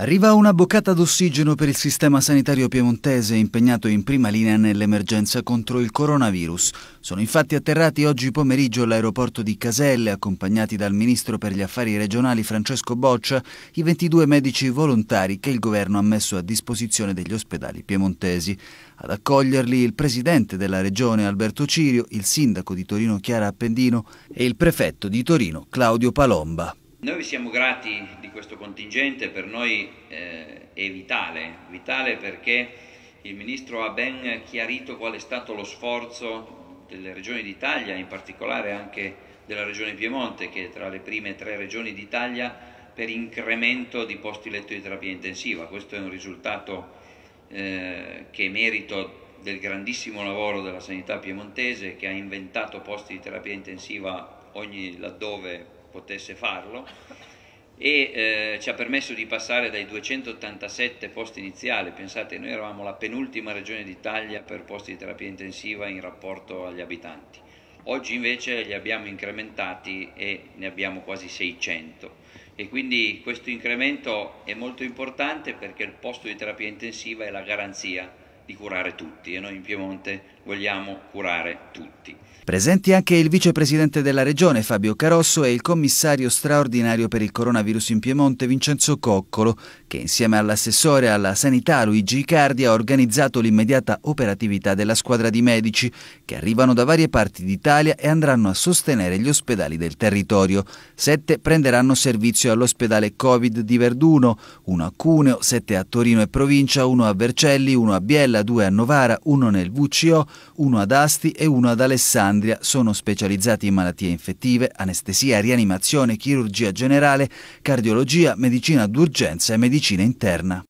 Arriva una boccata d'ossigeno per il sistema sanitario piemontese impegnato in prima linea nell'emergenza contro il coronavirus. Sono infatti atterrati oggi pomeriggio all'aeroporto di Caselle, accompagnati dal ministro per gli affari regionali Francesco Boccia, i 22 medici volontari che il governo ha messo a disposizione degli ospedali piemontesi. Ad accoglierli il presidente della regione Alberto Cirio, il sindaco di Torino Chiara Appendino e il prefetto di Torino Claudio Palomba. Noi vi siamo grati di questo contingente, per noi eh, è vitale, vitale perché il Ministro ha ben chiarito qual è stato lo sforzo delle regioni d'Italia, in particolare anche della regione Piemonte, che è tra le prime tre regioni d'Italia per incremento di posti letto di terapia intensiva. Questo è un risultato eh, che è merito del grandissimo lavoro della sanità piemontese che ha inventato posti di terapia intensiva ogni laddove potesse farlo e eh, ci ha permesso di passare dai 287 posti iniziali, pensate noi eravamo la penultima regione d'Italia per posti di terapia intensiva in rapporto agli abitanti, oggi invece li abbiamo incrementati e ne abbiamo quasi 600 e quindi questo incremento è molto importante perché il posto di terapia intensiva è la garanzia di curare tutti e noi in Piemonte vogliamo curare tutti. Presenti anche il vicepresidente della regione Fabio Carosso e il commissario straordinario per il coronavirus in Piemonte Vincenzo Coccolo che insieme all'assessore alla sanità Luigi Icardi ha organizzato l'immediata operatività della squadra di medici che arrivano da varie parti d'Italia e andranno a sostenere gli ospedali del territorio. Sette prenderanno servizio all'ospedale Covid di Verduno, uno a Cuneo, sette a Torino e provincia, uno a Vercelli, uno a Biella, Gela, due a Novara, uno nel VCO, uno ad Asti e uno ad Alessandria. Sono specializzati in malattie infettive, anestesia, rianimazione, chirurgia generale, cardiologia, medicina d'urgenza e medicina interna.